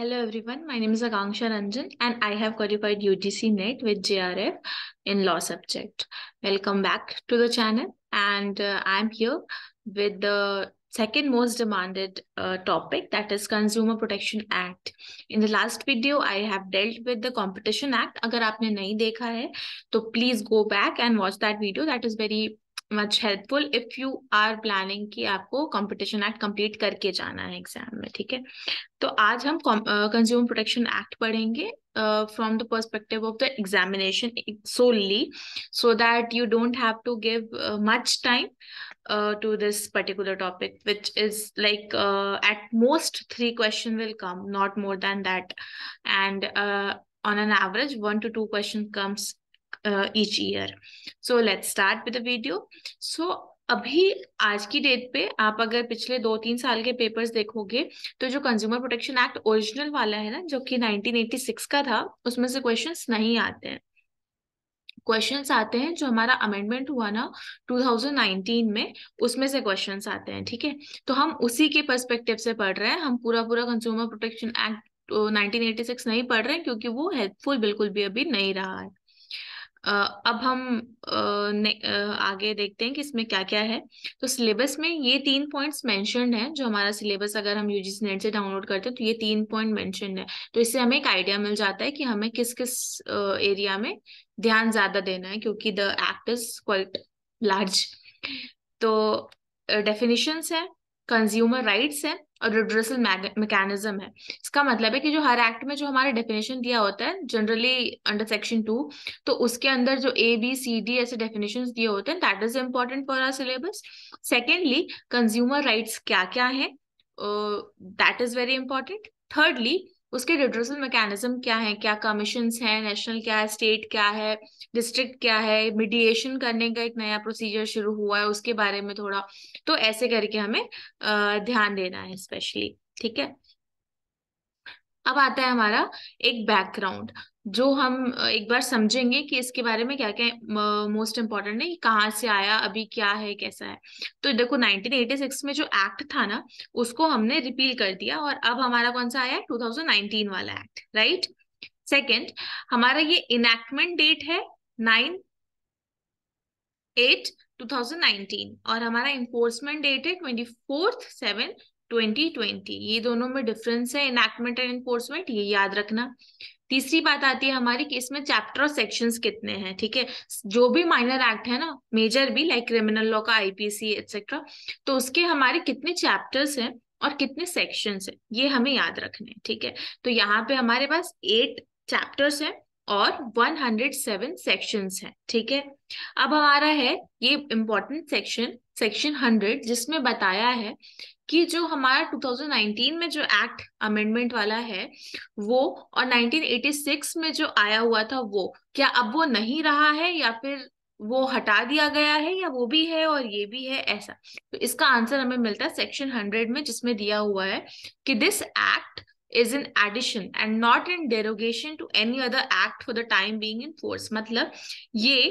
Hello everyone, my name is Akanksha Ranjan and I have qualified UGC NET with JRF in law subject. Welcome back to the channel and uh, I'm here with the second most demanded uh, topic that is Consumer Protection Act. In the last video, I have dealt with the Competition Act. अगर आपने नहीं देखा है तो please go back and watch that video. That is very much helpful if you are planning कि आपको competition act complete करके जाना है एग्जाम में ठीक है तो आज हम कंज्यूमर प्रोटेक्शन एक्ट पढ़ेंगे from the perspective of the examination solely so that you don't have to give much time to this particular topic which is like uh, at most three question will come not more than that and uh, on an average one to two question comes uh, each year. So let's start with the video. So अभी आज की date पे आप अगर पिछले दो तीन साल के पेपर्स देखोगे तो जो कंज्यूमर प्रोटेक्शन एक्ट ओरिजिनल वाला है ना जो कि 1986 का था उसमें से क्वेश्चंस नहीं आते हैं क्वेश्चंस आते हैं जो हमारा अमेंडमेंट हुआ ना 2019 में उसमें से क्वेश्चंस आते हैं ठीक है तो हम उसी के परस्पेक्टिव से पढ़ रहे हैं हम पूरा पूरा कंज्यूमर प्रोटेक्शन एक्ट नाइनटीन नहीं पढ़ रहे हैं क्योंकि वो हेल्पफुल बिल्कुल भी अभी नहीं रहा है अब हम आगे देखते हैं कि इसमें क्या क्या है तो सिलेबस में ये तीन पॉइंट्स मैंशन हैं जो हमारा सिलेबस अगर हम यूजीसी नेट से डाउनलोड करते हैं तो ये तीन पॉइंट मैंशन है तो इससे हमें एक आइडिया मिल जाता है कि हमें किस किस एरिया में ध्यान ज्यादा देना है क्योंकि the act is quite large तो डेफिनेशंस है कंज्यूमर राइट्स है और रिड्रेसल मैकेनिज्म है इसका मतलब है कि जो हर एक्ट में जो हमारा डेफिनेशन दिया होता है जनरली अंडर सेक्शन टू तो उसके अंदर जो ए बी सी डी ऐसे डेफिनेशन दिए होते हैं that is important for our syllabus secondly consumer rights क्या क्या है that is very important thirdly उसके डिड्रोसल मैकेनिज्म क्या है क्या कमीशन है नेशनल क्या है स्टेट क्या है डिस्ट्रिक्ट क्या है मीडिएशन करने का एक नया प्रोसीजर शुरू हुआ है उसके बारे में थोड़ा तो ऐसे करके हमें ध्यान देना है स्पेशली ठीक है अब आता है हमारा एक बैकग्राउंड जो हम एक बार समझेंगे कि इसके बारे में क्या क्या मोस्ट इम्पोर्टेंट है कहाँ से आया अभी क्या है कैसा है तो देखो 1986 में जो एक्ट था ना उसको हमने रिपील कर दिया और अब हमारा कौन सा आया 2019 वाला एक्ट राइट सेकंड हमारा ये इनैक्टमेंट डेट है नाइन एट 2019 और हमारा इन्फोर्समेंट डेट है ट्वेंटी फोर्थ सेवन 2020 ये दोनों में डिफरेंस है इनैक्टमेंट एंड एनफोर्समेंट ये याद रखना तीसरी बात आती है हमारी कि इसमें चैप्टर और सेक्शंस कितने हैं ठीक है थीके? जो भी माइनर एक्ट है ना मेजर भी लाइक क्रिमिनल लॉ का आईपीसी एक्सेट्रा तो उसके हमारे कितने चैप्टर्स हैं और कितने सेक्शंस हैं ये हमें याद रखने ठीक है थीके? तो यहाँ पे हमारे पास एट चैप्टर्स हैं और 107 सेक्शन है ठीक है अब हमारा है ये इम्पोर्टेंट सेक्शन सेक्शन 100 जिसमें बताया है कि जो हमारा 2019 में जो एक्ट अमेंडमेंट वाला है वो और 1986 में जो आया हुआ था वो क्या अब वो नहीं रहा है या फिर वो हटा दिया गया है या वो भी है और ये भी है ऐसा तो इसका आंसर हमें मिलता है सेक्शन हंड्रेड में जिसमें दिया हुआ है कि this act is in addition and not in derogation to any other act for the time being in force मतलब ये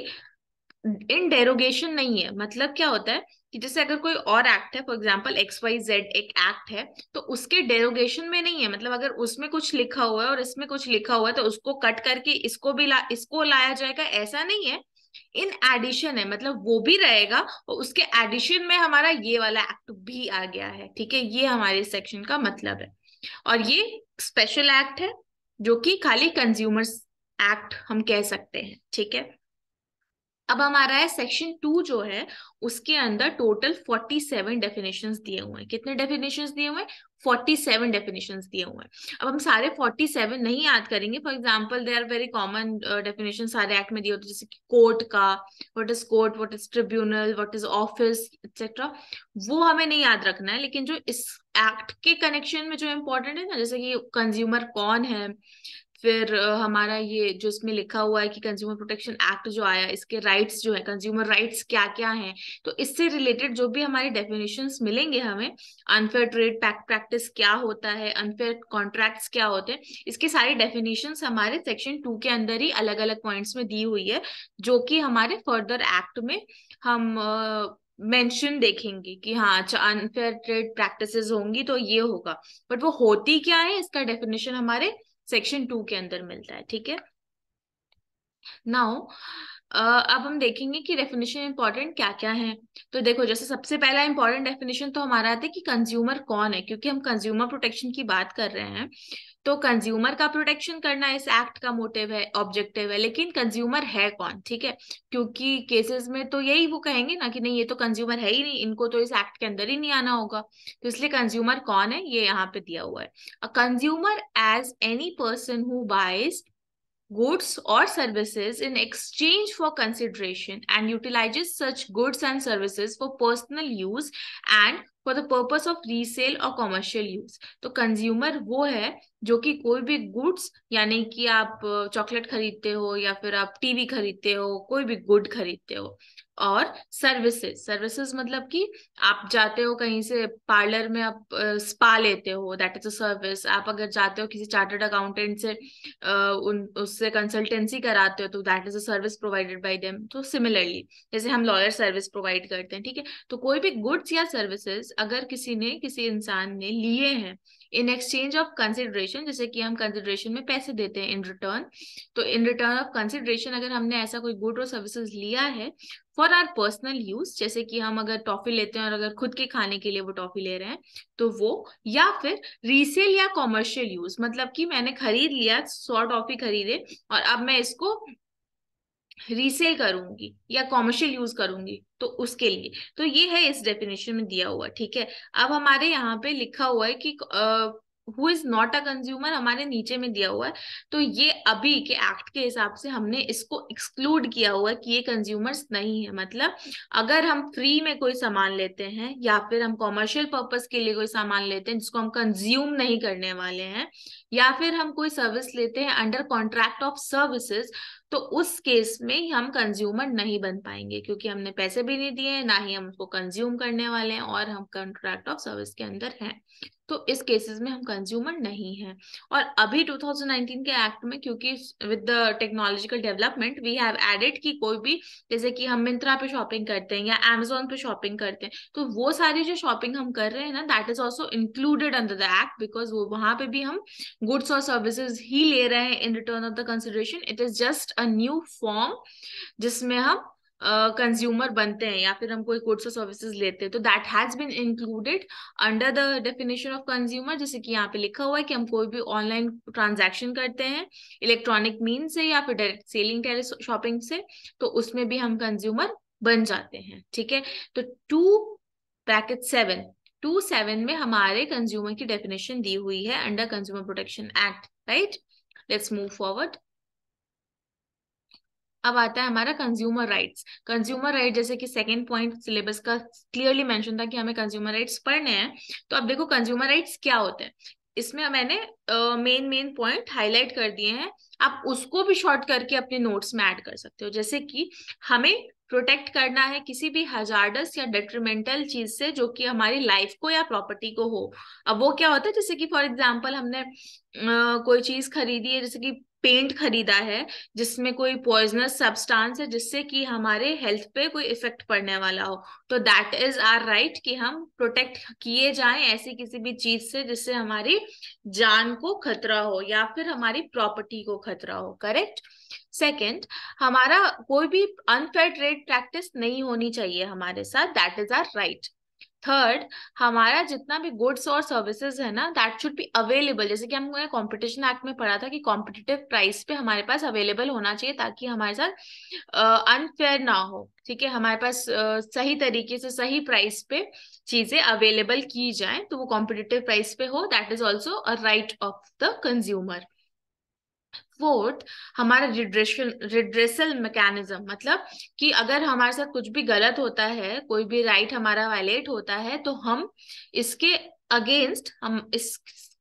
इन डेरोगेशन नहीं है मतलब क्या होता है कि जैसे अगर कोई और एक्ट है for example X Y Z एक एक्ट है तो उसके डेरोगेशन में नहीं है मतलब अगर उसमें कुछ लिखा हुआ है और इसमें कुछ लिखा हुआ है तो उसको कट करके इसको भी ला इसको लाया जाएगा ऐसा नहीं है इन एडिशन है मतलब वो भी रहेगा और उसके एडिशन में हमारा ये वाला एक्ट भी आ गया है ठीक है ये हमारे सेक्शन का मतलब है और ये स्पेशल एक्ट है जो कि खाली कंज्यूमर्स एक्ट हम कह सकते हैं ठीक है अब हमारा है सेक्शन टू जो है उसके अंदर टोटल फोर्टी सेवन डेफिनेशन दिए हुए हैं कितने डेफिनेशन दिए हुए हैं फोर्टी सेवन डेफिनेशन दिए हुए हैं अब हम सारे फोर्टी सेवन नहीं याद करेंगे for example they are very common definition सारे एक्ट में दिए होते जैसे कि कोर्ट का what is court what is tribunal what is office etcetera वो हमें नहीं याद रखना है लेकिन जो इस एक्ट के कनेक्शन में जो इम्पोर्टेंट है ना जैसे कि कंज्यूमर कौन है फिर हमारा ये जो इसमें लिखा हुआ है कि कंज्यूमर प्रोटेक्शन एक्ट जो आया इसके राइट्स जो है कंज्यूमर राइट्स क्या क्या हैं तो इससे रिलेटेड जो भी हमारे डेफिनेशन मिलेंगे हमें अनफेयर ट्रेड प्रैक्टिस क्या होता है अनफेयर कॉन्ट्रैक्ट्स क्या होते हैं इसके सारे डेफिनेशन हमारे सेक्शन टू के अंदर ही अलग अलग पॉइंट्स में दी हुई है जो कि हमारे फर्दर एक्ट में हम मेंशन देखेंगे कि हाँ अच्छा अनफेयर ट्रेड प्रैक्टिसेस होंगी तो ये होगा बट वो होती क्या है इसका डेफिनेशन हमारे सेक्शन टू के अंदर मिलता है ठीक है नाउ अब हम देखेंगे कि डेफिनेशन इंपॉर्टेंट क्या क्या है तो देखो जैसे सबसे पहला इंपॉर्टेंट डेफिनेशन तो हमारा आता है कि कंज्यूमर कौन है क्योंकि हम कंज्यूमर प्रोटेक्शन की बात कर रहे हैं तो कंज्यूमर का प्रोटेक्शन करना इस एक्ट का मोटिव है ऑब्जेक्टिव है लेकिन कंज्यूमर है कौन ठीक है क्योंकि केसेस में तो यही वो कहेंगे ना कि नहीं ये तो कंज्यूमर है ही नहीं इनको तो इस एक्ट के अंदर ही नहीं आना होगा तो इसलिए कंज्यूमर कौन है ये यहाँ पे दिया हुआ है a consumer as any person who buys goods or services in exchange for consideration and utilises such goods and services for personal use and for the purpose of resale or commercial use तो consumer वो है जो कि कोई भी goods यानी कि आप चॉकलेट खरीदते हो या फिर आप टीवी खरीदते हो कोई भी गुड खरीदते हो और सर्विसेज सर्विसेज मतलब कि आप जाते हो कहीं से पार्लर में आप स्पा लेते हो दैट इज अ सर्विस आप अगर जाते हो किसी चार्टर्ड अकाउंटेंट से उन उससे कंसल्टेंसी कराते हो तो that is a service provided by them तो सिमिलरली जैसे हम लॉयर सर्विस प्रोवाइड करते हैं ठीक है तो कोई भी गुड्स या सर्विसेज चार्जेस अगर किसी ने किसी इंसान ने लिए हैं इन एक्सचेंज ऑफ कंसिडरेशन जैसे कि हम कंसिडरेशन में पैसे देते हैं इन रिटर्न तो इन रिटर्न ऑफ कंसिडरेशन अगर हमने ऐसा कोई गुड और सर्विसेज लिया है फॉर आर पर्सनल यूज जैसे कि हम अगर टॉफी लेते हैं और अगर खुद के खाने के लिए वो टॉफी ले रहे हैं तो वो या फिर रीसेल या कॉमर्शियल यूज मतलब कि मैंने खरीद लिया सौ टॉफी खरीदे और अब मैं इसको रीसेल करूंगी या कॉमर्शियल यूज करूंगी तो उसके लिए तो ये है इस डेफिनेशन में दिया हुआ ठीक है अब हमारे यहाँ पे लिखा हुआ है कि who is not a consumer हमारे नीचे में दिया हुआ है तो ये अभी के एक्ट के हिसाब से हमने इसको एक्सक्लूड किया हुआ है कि ये कंज्यूमर्स नहीं है मतलब अगर हम फ्री में कोई सामान लेते हैं या फिर हम कॉमर्शियल पर्पज के लिए कोई सामान लेते हैं जिसको हम कंज्यूम नहीं करने वाले हैं या फिर हम कोई सर्विस लेते हैं अंडर कॉन्ट्रैक्ट ऑफ सर्विसेज तो उस केस में हम कंज्यूमर नहीं बन पाएंगे क्योंकि हमने पैसे भी नहीं दिए ना ही हम उसको कंज्यूम करने वाले हैं और हम कॉन्ट्रैक्ट ऑफ सर्विस के अंदर हैं तो इस केसेस में हम कंज्यूमर नहीं हैं और अभी 2019 के एक्ट में क्योंकि with the technological development we have added कि कोई भी जैसे कि हम मिंत्रा पे शॉपिंग करते हैं या एमेजोन पे शॉपिंग करते हैं तो वो सारी जो शॉपिंग हम कर रहे हैं ना that is also included under the act because वो वहां पे भी हम गुड्स और सर्विसेज ही ले रहे हैं in return of the consideration it is just a new form जिसमें हम कंज्यूमर बनते हैं या फिर हम कोई गुड्स और सर्विसेज लेते हैं तो that has been included under the definition of consumer जैसे कि यहाँ पे लिखा हुआ है कि हम कोई भी ऑनलाइन ट्रांजेक्शन करते हैं इलेक्ट्रॉनिक मीन से या फिर डायरेक्ट सेलिंग टेरिस शॉपिंग से तो उसमें भी हम कंज्यूमर बन जाते हैं ठीक है तो two bracket seven two seven में हमारे कंज्यूमर की डेफिनेशन दी हुई है under consumer protection act right let's move forward अब आता है हमारा कंज्यूमर राइट्स कंज्यूमर राइट जैसे कि सेकंड पॉइंट सिलेबस का क्लियरली मेंशन था कि हमें कंज्यूमर राइट्स पढ़ने हैं तो अब देखो कंज्यूमर राइट्स क्या होते हैं इसमें मैंने मेन मेन पॉइंट हाईलाइट कर दिए हैं आप उसको भी शॉर्ट करके अपने नोट्स में ऐड कर सकते हो जैसे कि हमें प्रोटेक्ट करना है किसी भी हजारडस या डेट्रीमेंटल चीज से जो कि हमारी लाइफ को या प्रॉपर्टी को हो अब वो क्या होता है जैसे कि फॉर एग्जाम्पल हमने आ, कोई चीज खरीदी है जैसे कि पेंट खरीदा है जिसमें कोई पॉइजनस सब्सटेंस है जिससे कि हमारे हेल्थ पे कोई इफेक्ट पड़ने वाला हो तो दैट इज आर राइट कि हम प्रोटेक्ट किए जाएं ऐसी किसी भी चीज से जिससे हमारी जान को खतरा हो या फिर हमारी प्रॉपर्टी को खतरा हो करेक्ट सेकंड हमारा कोई भी अनफेयर ट्रेड प्रैक्टिस नहीं होनी चाहिए हमारे साथ that is our right third हमारा जितना भी गुड्स और सर्विसेज है ना दैट शुड बी अवेलेबल जैसे कि हमने कंपटीशन एक्ट में पढ़ा था कि कॉम्पिटिटिव प्राइस पे हमारे पास अवेलेबल होना चाहिए ताकि हमारे साथ अनफेयर uh, ना हो ठीक है हमारे पास uh, सही तरीके से सही प्राइस पे चीजें अवेलेबल की जाए तो वो कॉम्पिटिटिव प्राइस पे हो that is also a right of the consumer fourth हमारा रिड्रेसल मैकेनिज्म मतलब कि अगर हमारे साथ कुछ भी गलत होता है कोई भी राइट हमारा वायलेट होता है तो हम इसके अगेंस्ट हम इस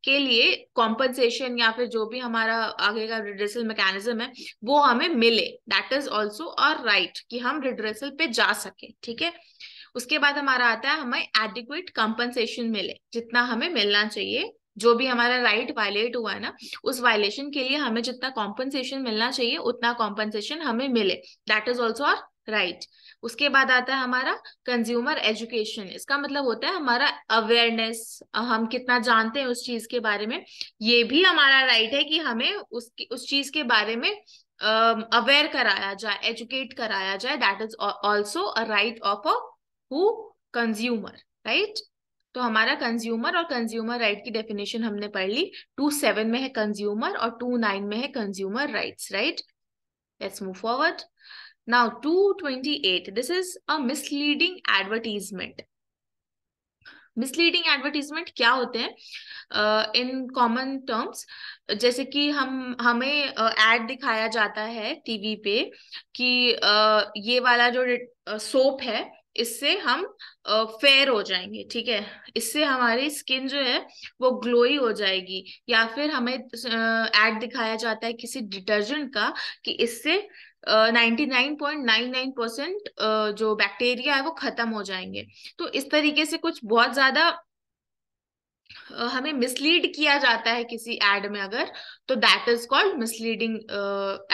के लिए कॉम्पनसेशन या फिर जो भी हमारा आगे का रिड्रेसल मैकेनिज्म है वो हमें मिले that is also our right कि हम रिड्रेसल पे जा सके ठीक है उसके बाद हमारा आता है हमें एडिक्वेट कॉम्पनसेशन मिले जितना हमें मिलना चाहिए जो भी हमारा राइट वायलेट हुआ है ना उस वायलेशन के लिए हमें जितना कॉम्पनसेशन मिलना चाहिए उतना कॉम्पनसेशन हमें मिले that is also our right उसके बाद आता है हमारा कंज्यूमर एजुकेशन इसका मतलब होता है हमारा अवेयरनेस हम कितना जानते हैं उस चीज के बारे में ये भी हमारा राइट है कि हमें उस, उस चीज के बारे में अवेयर uh, कराया जाए एजुकेट कराया जाए that is also a right of a uh consumer right तो हमारा कंज्यूमर और कंज्यूमर राइट की डेफिनेशन हमने पढ़ ली टू सेवन में है कंज्यूमर और टू नाइन में है consumer rights right let's move forward now two twenty eight this is a misleading advertisement misleading advertisement क्या होते हैं इन कॉमन टर्म्स जैसे कि हम हमें एड uh, दिखाया जाता है टीवी पे कि uh, ये वाला जो सोप है इससे हम फेयर हो जाएंगे ठीक है इससे हमारी स्किन जो है वो ग्लोई हो जाएगी या फिर हमें एड दिखाया जाता है किसी डिटर्जेंट का कि इससे ninety nine point nine nine percent जो बैक्टीरिया है वो खत्म हो जाएंगे तो इस तरीके से कुछ बहुत ज्यादा हमें मिसलीड किया जाता है किसी एड में अगर तो that is called misleading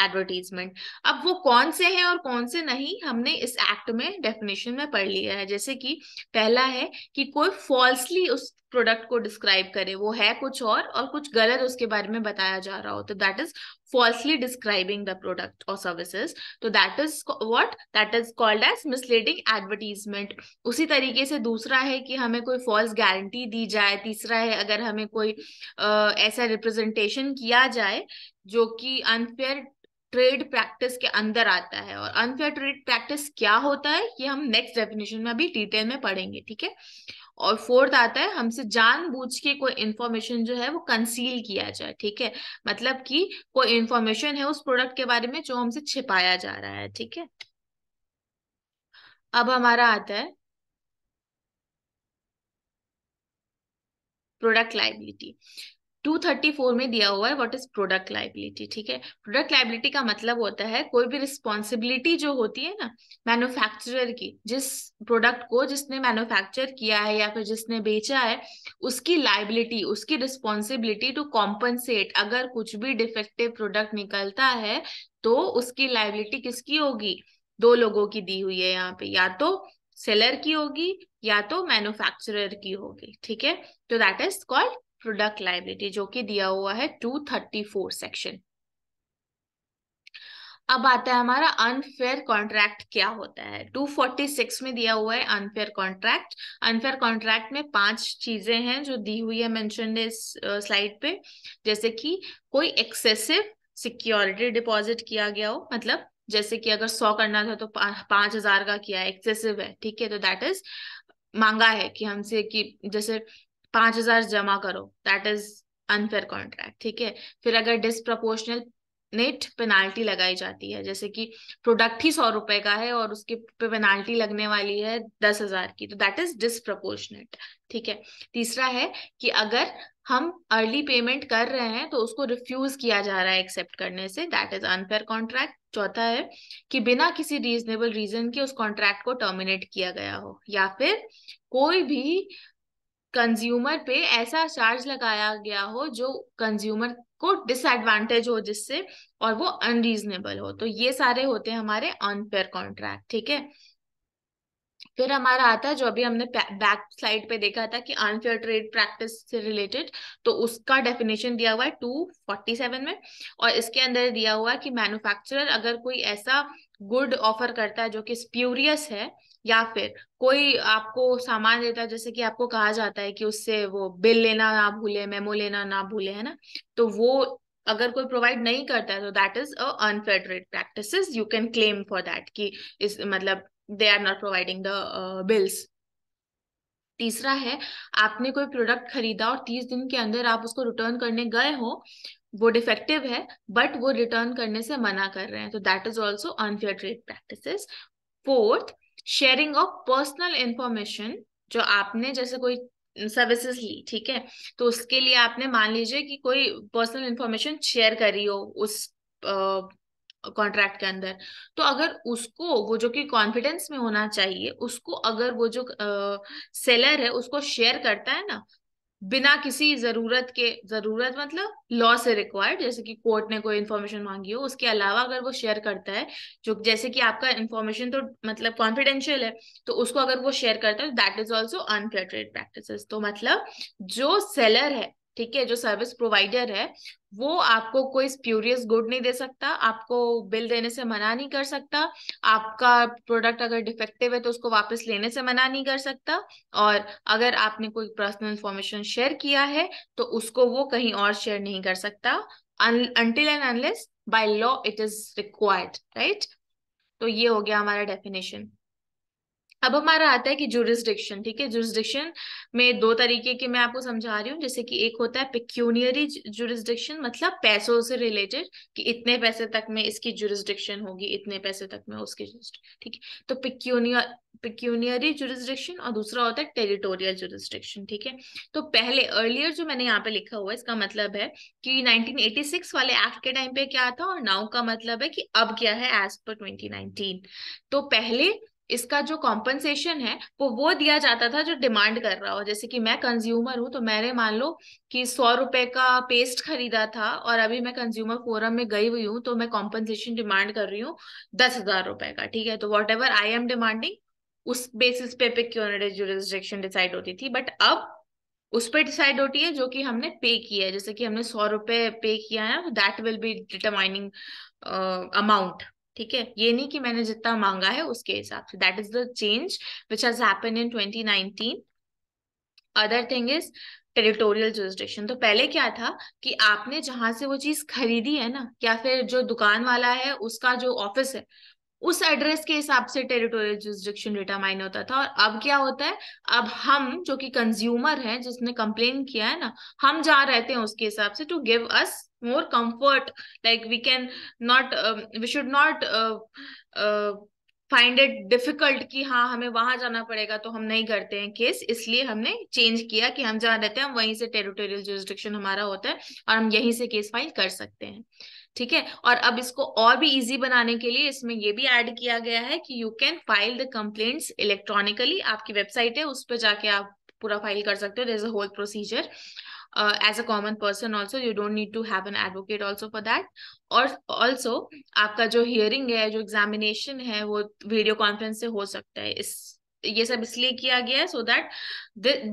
advertisement अब वो कौन से हैं और कौन से नहीं हमने इस एक्ट में डेफिनेशन में पढ़ लिया है जैसे कि पहला है कि कोई फॉल्सली उस प्रोडक्ट को डिस्क्राइब करे वो है कुछ और और कुछ गलत उसके बारे में बताया जा रहा हो तो that is falsely describing the product or services तो that is what that is called as misleading advertisement उसी तरीके से दूसरा है कि हमें कोई फॉल्स गारंटी दी जाए तीसरा है अगर हमें कोई आ, uh, ऐसा रिप्रेजेंटेशन किया किया जाए जो कि अनफेयर ट्रेड प्रैक्टिस के अंदर आता है और अनफेयर ट्रेड प्रैक्टिस क्या होता है ये हम नेक्स्ट डेफिनेशन में अभी डिटेल में पढ़ेंगे ठीक है और फोर्थ आता है हमसे जानबूझ के कोई इन्फॉर्मेशन जो है वो कंसील किया जाए ठीक है मतलब कि कोई इन्फॉर्मेशन है उस प्रोडक्ट के बारे में जो हमसे छिपाया जा रहा है ठीक है अब हमारा आता है प्रोडक्ट लाइबिलिटी 234 में दिया हुआ है व्हाट इज प्रोडक्ट लाइबिलिटी ठीक है प्रोडक्ट लाइबिलिटी का मतलब होता है कोई भी रिस्पॉन्सिबिलिटी जो होती है ना मैन्युफैक्चरर की जिस प्रोडक्ट को जिसने मैन्युफैक्चर किया है या फिर जिसने बेचा है उसकी लाइबिलिटी उसकी रिस्पॉन्सिबिलिटी टू कॉम्पनसेट अगर कुछ भी डिफेक्टिव प्रोडक्ट निकलता है तो उसकी लाइबिलिटी किसकी होगी दो लोगों की दी हुई है यहाँ पे या तो सेलर की होगी या तो मैन्युफैक्चरर की होगी ठीक है तो that is called product liability जो कि दिया हुआ है 234 सेक्शन अब आता है हमारा अनफेयर कॉन्ट्रैक्ट क्या होता है 246 में दिया हुआ है अनफेयर कॉन्ट्रैक्ट अनफेयर कॉन्ट्रैक्ट में पांच चीजें हैं जो दी हुई है मेंशन इस स्लाइड पे जैसे कि कोई एक्सेसिव सिक्योरिटी डिपॉजिट किया गया हो मतलब जैसे कि अगर सौ करना था तो पांच हजार का किया एक्सेसिव है ठीक है तो दैट इज मांगा है कि हमसे कि जैसे पांच हजार जमा करो दैट इज अनफेयर कॉन्ट्रैक्ट ठीक है फिर अगर डिस्प्रपोर्शनल नेट पेनाल्टी लगाई जाती है जैसे कि प्रोडक्ट ही सौ रुपए का है और उसके पे पेनाल्टी लगने वाली है दस हजार की तो दैट इज डिस्प्रपोर्शनेट ठीक है तीसरा है कि अगर हम अर्ली पेमेंट कर रहे हैं तो उसको रिफ्यूज किया जा रहा है एक्सेप्ट करने से दैट इज अनफेयर कॉन्ट्रैक्ट चौथा है कि बिना किसी रीजनेबल रीजन के उस कॉन्ट्रैक्ट को टर्मिनेट किया गया हो या फिर कोई भी कंज्यूमर पे ऐसा चार्ज लगाया गया हो जो कंज्यूमर को डिसएडवांटेज हो जिससे और वो अनरीजनेबल हो तो ये सारे होते हैं हमारे अनफेयर कॉन्ट्रैक्ट ठीक है फिर हमारा आता है जो अभी हमने बैक स्लाइड पे देखा था कि अनफेयर ट्रेड प्रैक्टिस से रिलेटेड तो उसका डेफिनेशन दिया हुआ है टू फोर्टी सेवन में और इसके अंदर दिया हुआ है कि मैन्युफैक्चरर अगर कोई ऐसा गुड ऑफर करता है जो कि स्प्यूरियस है या फिर कोई आपको सामान देता है जैसे कि आपको कहा जाता है कि उससे वो बिल लेना ना भूले मेमो लेना ना भूले है ना तो वो अगर कोई प्रोवाइड नहीं करता है तो that is a unfair trade practice you can claim for that कि इस मतलब they are not providing the bills तीसरा है आपने कोई प्रोडक्ट खरीदा और तीस दिन के अंदर आप उसको रिटर्न करने गए हो वो डिफेक्टिव है बट वो रिटर्न करने से मना कर रहे हैं तो that is also unfair trade practice fourth sharing of personal information जो आपने जैसे कोई सर्विसेज ली ठीक है तो उसके लिए आपने मान लीजिए कि कोई पर्सनल इंफॉर्मेशन शेयर करी हो उस कॉन्ट्रैक्ट के अंदर तो अगर उसको वो जो कि कॉन्फिडेंस में होना चाहिए उसको अगर वो जो सेलर है उसको शेयर करता है ना बिना किसी जरूरत के जरूरत मतलब लॉ से रिक्वायर्ड जैसे कि कोर्ट ने कोई इन्फॉर्मेशन मांगी हो उसके अलावा अगर वो शेयर करता है जो जैसे कि आपका इन्फॉर्मेशन तो मतलब कॉन्फिडेंशियल है तो उसको अगर वो शेयर करता है that is also unfair trade practice तो मतलब जो सेलर है ठीक है जो सर्विस प्रोवाइडर है वो आपको कोई स्प्यूरियस गुड नहीं दे सकता आपको बिल देने से मना नहीं कर सकता आपका प्रोडक्ट अगर डिफेक्टिव है तो उसको वापस लेने से मना नहीं कर सकता और अगर आपने कोई पर्सनल इन्फॉर्मेशन शेयर किया है तो उसको वो कहीं और शेयर नहीं कर सकता until and unless by law it is required right तो ये हो गया हमारा डेफिनेशन अब हमारा आता है कि जुरिस्डिक्शन ठीक है जुरिस्डिक्शन में दो तरीके के मैं आपको समझा रही हूँ जैसे कि एक होता है पिक्यूनियरी जुरिस्डिक्शन मतलब पैसों से रिलेटेड कि इतने पैसे तक में इसकी जुरिस्डिक्शन होगी इतने पैसे तक में उसकी ठीक है तो पिक्यूनियर पिक्यूनियरी जुरिस्डिक्शन और दूसरा होता है टेरिटोरियल जुरिस्डिक्शन ठीक है तो पहले अर्लियर जो मैंने यहाँ पे लिखा हुआ है इसका मतलब है कि 1986 वाले एक्ट के टाइम पे क्या था और नाउ का मतलब है कि अब क्या है एज पर 2019 तो पहले इसका जो कॉम्पनसेशन है वो वो दिया जाता था जो डिमांड कर रहा हो जैसे कि मैं कंज्यूमर हूँ तो मैंने मान लो कि सौ रुपए का पेस्ट खरीदा था और अभी मैं कंज्यूमर फोरम में गई हुई हूँ तो मैं कॉम्पनसेशन डिमांड कर रही हूँ दस हजार रुपए का ठीक है तो whatever I am demanding उस बेसिस पे क्यों जुरिस्डिक्शन डिसाइड होती थी बट अब उस पर डिसाइड होती है जो कि हमने पे किया है जैसे कि हमने सौ रुपए पे किया है that will be determining amount ठीक है ये नहीं कि मैंने जितना मांगा है उसके हिसाब से that is the change which has happen in 2019 other thing is territorial jurisdiction तो पहले क्या था कि आपने जहां से वो चीज खरीदी है ना या फिर जो दुकान वाला है उसका जो ऑफिस है उस एड्रेस के हिसाब से टेरिटोरियल जुरिस्डिक्शन डिटामाइन होता था और अब क्या होता है अब हम जो कि कंज्यूमर हैं जिसने कंप्लेन किया है ना हम जहाँ रहते हैं उसके हिसाब से to give us more comfort like we can not um, we should not uh, uh, find it difficult कि हाँ हमें वहां जाना पड़ेगा तो हम नहीं करते हैं केस इसलिए हमने चेंज किया कि हम जहाँ रहते हैं वहीं से टेरिटोरियल जुरिस्डिक्शन हमारा होता है और हम यहीं से केस फाइल कर सकते हैं ठीक है और अब इसको और भी इजी बनाने के लिए इसमें ये भी ऐड किया गया है कि you can file the complaints electronically आपकी वेबसाइट है उस पर जाके आप पूरा फाइल कर सकते हो there is a whole procedure Uh, as a common person also you don't need to have an advocate also for that or also आपका hearing है जो examination है वो video conference से हो सकता है इस ये सब इसलिए किया so that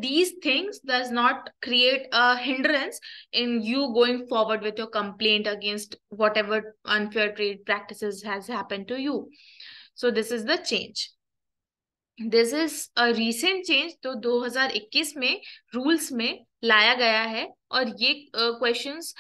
these things does not create a hindrance in you going forward with your complaint against whatever unfair trade practices has happened to you so this is the change this is a recent change तो 2021 में rules में लाया गया है और ये questions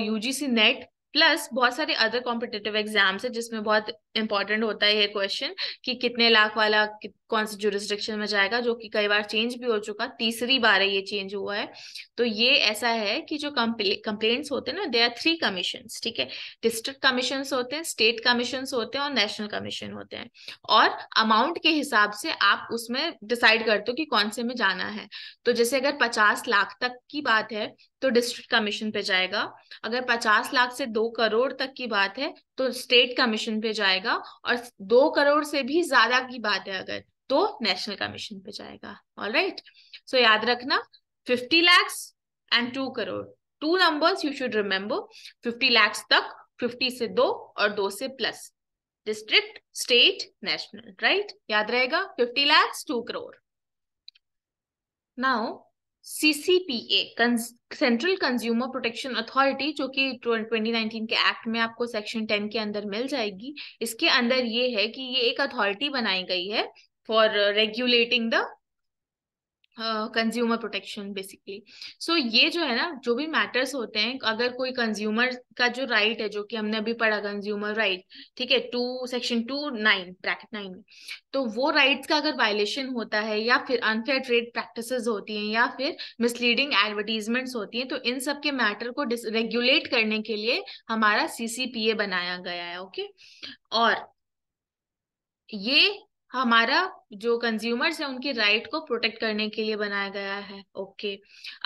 UGC net plus बहुत सारे अदर कॉम्पिटेटिव एग्जाम्स है जिसमें बहुत इम्पॉर्टेंट होता है ये क्वेश्चन कि कितने लाख वाला कौन से जुरिस्ट्रिक्शन में जाएगा जो कि कई बार चेंज भी हो चुका तीसरी बार है ये चेंज हुआ है तो ये ऐसा है कि जो कंप्लेंट्स होते हैं ना दे आर थ्री कमीशन ठीक है डिस्ट्रिक्ट कमीशन होते हैं स्टेट कमीशन होते हैं और नेशनल कमीशन होते हैं और अमाउंट के हिसाब से आप उसमें डिसाइड करते हो कि कौन से में जाना है तो जैसे अगर पचास लाख तक की बात है तो डिस्ट्रिक्ट कमीशन पे जाएगा अगर पचास लाख से दो करोड़ तक की बात है तो स्टेट कमीशन पे जाएगा और दो करोड़ से भी ज्यादा की बात है अगर तो नेशनल कमीशन पे जाएगा ऑल राइट सो याद रखना fifty lakhs and two crore two numbers you should remember fifty lakhs तक फिफ्टी से दो और दो से plus district state national right याद रहेगा fifty lakhs two crore now CCPA central consumer protection authority जो कि 2019 के एक्ट में आपको सेक्शन 10 के अंदर मिल जाएगी इसके अंदर ये है कि ये एक अथॉरिटी बनाई गई है for regulating the consumer protection basically so ये जो है ना जो भी मैटर्स होते हैं अगर कोई कंज्यूमर का जो राइट right है जो कि हमने अभी पढ़ा कंज्यूमर राइट ठीक है to section two nine bracket nine में तो वो राइट्स का अगर वायलेशन होता है या फिर अनफेयर ट्रेड प्रैक्टिस होती हैं या फिर मिसलीडिंग एडवर्टीजमेंट्स होती हैं तो इन सब के मैटर को रेगुलेट करने के लिए हमारा ए बनाया गया है ओके okay? और ये हमारा जो कंज्यूमर्स है उनकी राइट को प्रोटेक्ट करने के लिए बनाया गया है ओके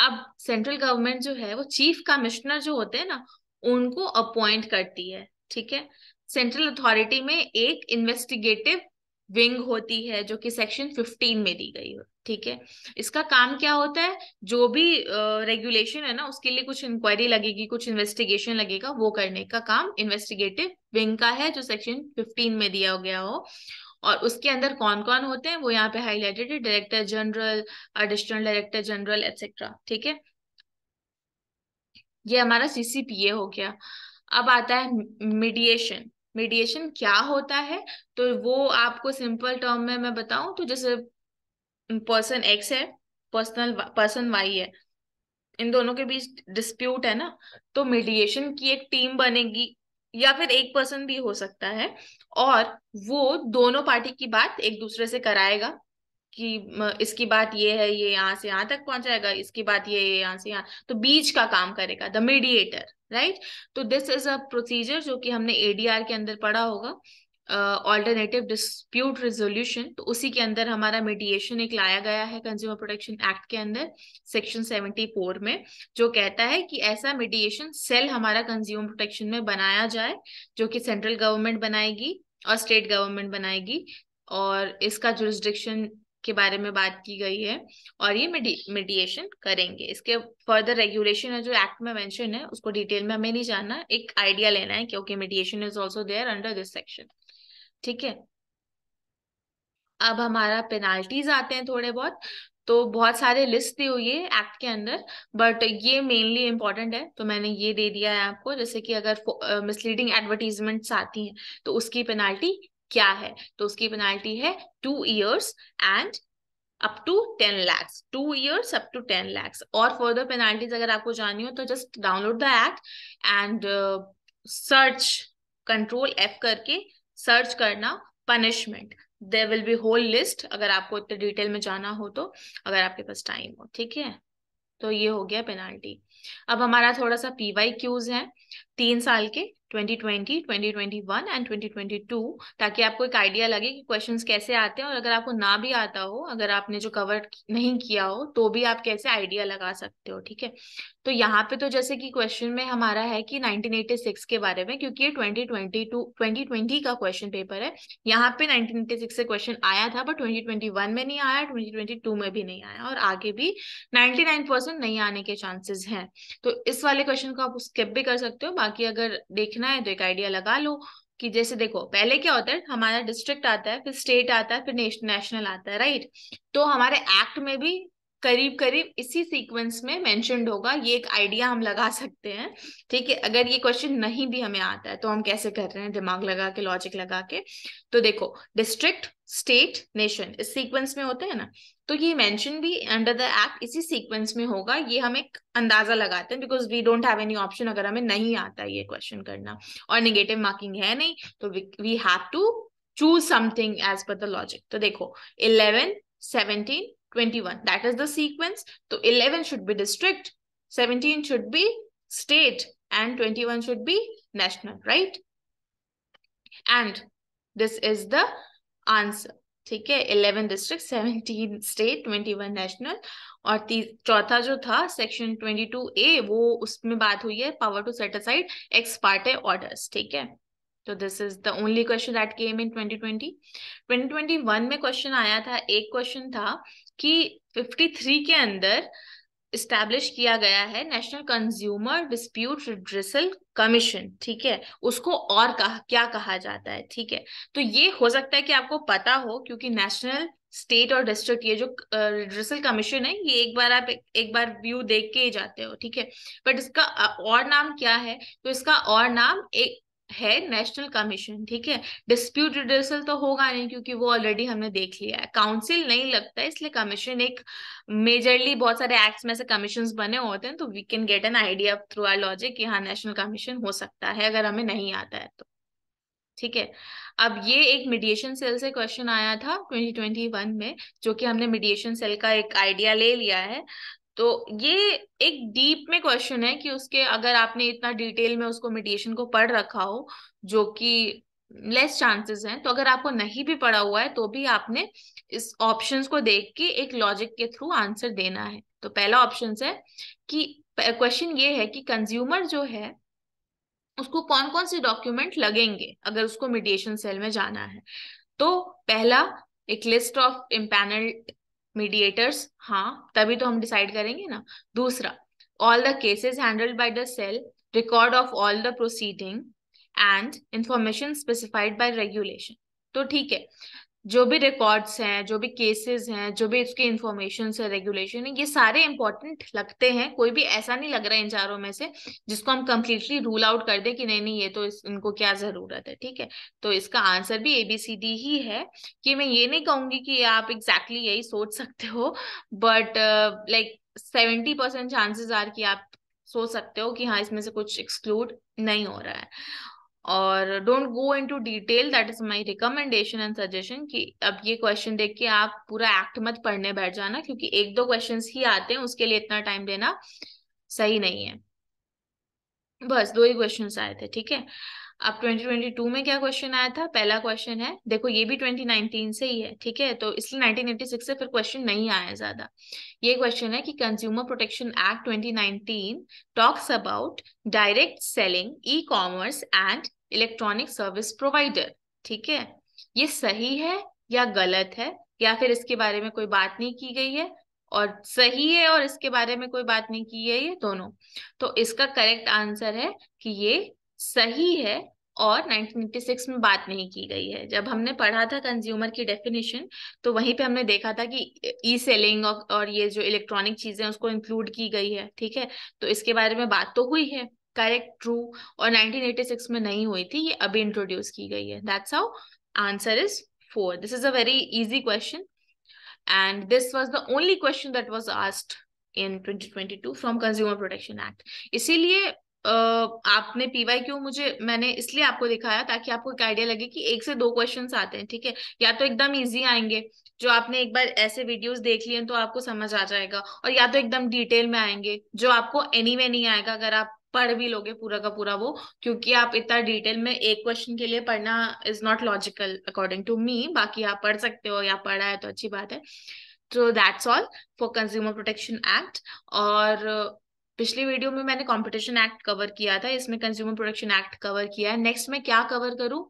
अब सेंट्रल गवर्नमेंट जो है वो चीफ कमिश्नर जो होते हैं ना उनको अपॉइंट करती है ठीक है सेंट्रल अथॉरिटी में एक इन्वेस्टिगेटिव विंग होती है जो कि सेक्शन 15 में दी गई हो ठीक है इसका काम क्या होता है जो भी रेगुलेशन uh, है ना उसके लिए कुछ इंक्वायरी लगेगी कुछ इन्वेस्टिगेशन लगेगा वो करने का काम इन्वेस्टिगेटिव विंग का है जो सेक्शन 15 में दिया गया हो और उसके अंदर कौन कौन होते हैं वो यहाँ पे हाईलाइटेड है director general additional director general etcetera ठीक है ये हमारा सीसीपीए हो गया अब आता है मीडिएशन मीडिएशन क्या होता है तो वो आपको सिंपल टर्म में मैं बताऊं तो जैसे पर्सन एक्स है पर्सनल पर्सन वाई है इन दोनों के बीच डिस्प्यूट है ना तो मीडिएशन की एक टीम बनेगी या फिर एक पर्सन भी हो सकता है और वो दोनों पार्टी की बात एक दूसरे से कराएगा कि इसकी बात ये है ये यहाँ से यहाँ तक पहुंचाएगा इसकी बात ये है यहाँ से यहाँ तो बीच का काम करेगा द मीडिएटर राइट तो दिस इज अ प्रोसीजर जो कि हमने एडीआर के अंदर पढ़ा होगा ऑल्टरनेटिव डिस्प्यूट रिजोल्यूशन तो उसी के अंदर हमारा मीडिएशन एक लाया गया है कंज्यूमर प्रोटेक्शन एक्ट के अंदर सेक्शन सेवेंटी फोर में जो कहता है कि ऐसा मीडिएशन सेल हमारा कंज्यूमर प्रोटेक्शन में बनाया जाए जो कि सेंट्रल गवर्नमेंट बनाएगी और स्टेट गवर्नमेंट बनाएगी और इसका जुरिस्डिक्शन के बारे में बात की गई है और ये मेडिएशन करेंगे इसके फर्दर रेगुलेशन है जो एक्ट में मेंशन है उसको डिटेल में हमें नहीं जानना एक आइडिया लेना है क्योंकि mediation is also there under this section ठीक है अब हमारा पेनाल्टीज आते हैं थोड़े बहुत तो बहुत सारे लिस्ट दी हुई है एक्ट के अंदर बट ये मेनली इंपॉर्टेंट है तो मैंने ये दे दिया है आपको जैसे कि अगर मिसलीडिंग एडवर्टीजमेंट्स आती हैं तो उसकी पेनाल्टी क्या है तो उसकी पेनाल्टी है two years and up to ten lakhs two years up to ten lakhs और फर्दर पेनाल्टीज अगर आपको जाननी हो तो just download the act and search control F करके सर्च करना punishment there will be whole list अगर आपको इतने डिटेल में जाना हो तो अगर आपके पास टाइम हो ठीक है तो ये हो गया पेनाल्टी अब हमारा थोड़ा सा पीवाई क्यूज है तीन साल के 2020, 2021 एंड 2022 ताकि आपको एक आइडिया लगे कि क्वेश्चंस कैसे आते हैं और अगर आपको ना भी आता हो अगर आपने जो कवर नहीं किया हो तो भी आप कैसे आइडिया लगा सकते हो ठीक है तो यहाँ पे तो जैसे कि क्वेश्चन में हमारा है कि 1986 के बारे में क्योंकि ये 2022 2020 का क्वेश्चन पेपर है यहाँ पे 1986 से क्वेश्चन आया था बट 2021 में नहीं आया 2022 में भी नहीं आया और आगे भी 99 परसेंट नहीं आने के चांसेस हैं तो इस वाले क्वेश्चन को आप स्किप भी कर सकते हो बाकी अगर देखना है तो एक आइडिया लगा लो कि जैसे देखो पहले क्या होता है हमारा डिस्ट्रिक्ट आता है फिर स्टेट आता है फिर नेशनल आता है राइट तो हमारे एक्ट में भी करीब करीब इसी सीक्वेंस में मेंशनड होगा ये एक आइडिया हम लगा सकते हैं ठीक है अगर ये क्वेश्चन नहीं भी हमें आता है तो हम कैसे कर रहे हैं दिमाग लगा के लॉजिक लगा के तो देखो डिस्ट्रिक्ट स्टेट नेशन इस सीक्वेंस में होते हैं ना तो ये मेंशन भी अंडर द एक्ट इसी सीक्वेंस में होगा ये हम एक अंदाजा लगाते हैं because we don't have any option अगर हमें नहीं आता ये क्वेश्चन करना और निगेटिव मार्किंग है नहीं तो we have to choose something as per the logic तो देखो eleven seventeen 21. That is the sequence. So 11 should be district, 17 should be state and 21 should be national, right? And this is the answer. ठीक है 11 district 17 state 21 national और चौथा जो था section 22 ए वो उसमें बात हुई है power to set aside ex parte orders ठीक है तो this is the only question that came in 2020 2021 में क्वेश्चन आया था एक क्वेश्चन था कि 53 के अंदर इस्टेब्लिश किया गया है national consumer dispute redressal commission ठीक है उसको और कह, क्या कहा जाता है ठीक है तो ये हो सकता है कि आपको पता हो क्योंकि नेशनल स्टेट और डिस्ट्रिक्ट ये जो रिड्रेसल कमीशन है ये एक बार आप एक बार व्यू देख के ही जाते हो ठीक है बट इसका और नाम क्या है तो इसका और नाम एक है नेशनल कमीशन ठीक है डिस्प्यूट रिडर्सल तो होगा नहीं क्योंकि वो ऑलरेडी हमने देख लिया है काउंसिल नहीं लगता है इसलिए कमीशन एक मेजरली बहुत सारे एक्ट्स में से कमीशन बने होते हैं तो we can get an idea through our logic कि हाँ नेशनल कमीशन हो सकता है अगर हमें नहीं आता है तो ठीक है अब ये एक मीडिएशन सेल से क्वेश्चन आया था 2021 में जो कि हमने मीडिएशन सेल का एक आइडिया ले लिया है तो ये एक डीप में क्वेश्चन है कि उसके अगर आपने इतना डिटेल में उसको मेडिएशन को पढ़ रखा हो जो कि लेस चांसेस हैं तो अगर आपको नहीं भी पढ़ा हुआ है तो भी आपने इस ऑप्शंस को देख के एक लॉजिक के थ्रू आंसर देना है तो पहला ऑप्शन है कि क्वेश्चन ये है कि कंज्यूमर जो है उसको कौन कौन से डॉक्यूमेंट लगेंगे अगर उसको मीडिएशन सेल में जाना है तो पहला एक लिस्ट ऑफ इम्पैनल मीडिएटर्स हाँ तभी तो हम डिसाइड करेंगे ना दूसरा all the cases handled by the cell record of all the proceeding and information specified by regulation तो ठीक है जो भी रिकॉर्ड्स हैं जो भी केसेस हैं जो भी उसकी इंफॉर्मेशन है रेगुलेशन है ये सारे इंपॉर्टेंट लगते हैं कोई भी ऐसा नहीं लग रहा है इन चारों में से जिसको हम कंप्लीटली रूल आउट कर दें कि नहीं नहीं ये तो इस, इनको क्या जरूरत है ठीक है तो इसका आंसर भी एबीसीडी ही है कि मैं ये नहीं कहूंगी कि आप एग्जैक्टली exactly यही सोच सकते हो but like seventy percent chances are कि आप सोच सकते हो कि हाँ इसमें से कुछ एक्सक्लूड नहीं हो रहा है और don't go into detail that is my recommendation and suggestion कि अब ये क्वेश्चन देख के आप पूरा एक्ट मत पढ़ने बैठ जाना क्योंकि एक दो क्वेश्चंस ही आते हैं उसके लिए इतना टाइम देना सही नहीं है बस दो ही क्वेश्चंस आए थे ठीक है अब 2022 में क्या क्वेश्चन आया था पहला क्वेश्चन है देखो ये भी 2019 से ही है ठीक है तो इसलिए 1986 से फिर क्वेश्चन नहीं आया ज्यादा ये क्वेश्चन है कि consumer protection act 2019 talks about direct selling e commerce and electronic service provider ठीक है ये सही है या गलत है या फिर इसके बारे में कोई बात नहीं की गई है और सही है और इसके बारे में कोई बात नहीं की है ये दोनों तो इसका करेक्ट आंसर है कि ये सही है और 1986 में बात नहीं की गई है जब हमने पढ़ा था कंज्यूमर की डेफिनेशन तो वहीं पे हमने देखा था कि ई सेलिंग और, ये जो इलेक्ट्रॉनिक चीजें उसको इंक्लूड की गई है ठीक है तो इसके बारे में बात तो हुई है करेक्ट ट्रू और 1986 में नहीं हुई थी ये अभी इंट्रोड्यूस की गई है that's how answer is four this is a very easy question and this was the only question that was asked in twenty twenty two from consumer protection act इसीलिए आपने पीवाई क्यू मुझे मैंने इसलिए आपको दिखाया ताकि आपको एक आइडिया लगे कि एक से दो क्वेश्चन आते हैं ठीक है या तो एकदम ईजी आएंगे जो आपने एक बार ऐसे वीडियोस देख लिए तो आपको समझ आ जाएगा और या तो एकदम डिटेल में आएंगे जो आपको एनी anyway नहीं आएगा अगर आप पढ़ भी लोगे पूरा का पूरा वो क्योंकि आप इतना डिटेल में एक क्वेश्चन के लिए पढ़ना is not logical according to me बाकी आप पढ़ सकते हो या पढ़ा है तो अच्छी बात है तो that's all for consumer protection act और पिछली वीडियो में मैंने कंपटीशन एक्ट कवर किया था इसमें कंज्यूमर प्रोडक्शन एक्ट कवर किया है नेक्स्ट मैं क्या कवर करूं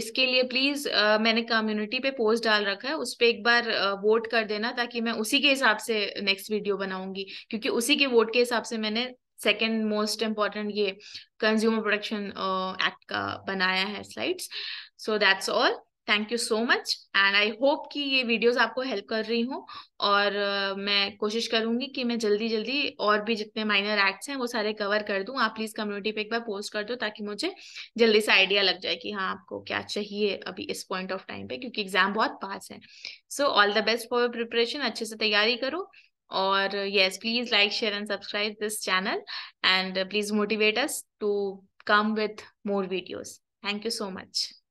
इसके लिए प्लीज uh, मैंने कम्युनिटी पे पोस्ट डाल रखा है उस पर एक बार वोट uh, कर देना ताकि मैं उसी के हिसाब से नेक्स्ट वीडियो बनाऊंगी क्योंकि उसी के वोट के हिसाब से मैंने सेकेंड मोस्ट इम्पॉर्टेंट ये कंज्यूमर प्रोडक्शन एक्ट का बनाया है slides so that's all thank you so much and I hope कि ये वीडियोस आपको हेल्प कर रही हूँ और uh, मैं कोशिश करूंगी कि मैं जल्दी जल्दी और भी जितने माइनर एक्ट्स हैं वो सारे कवर कर दूँ आप प्लीज़ कम्युनिटी पे एक बार पोस्ट कर दो ताकि मुझे जल्दी से आइडिया लग जाए कि हाँ आपको क्या चाहिए अभी इस पॉइंट ऑफ टाइम पे क्योंकि एग्जाम बहुत पास है so all the best for preparation अच्छे से तैयारी करो और yes please like share and subscribe this channel and please motivate us to come with more videos thank you so much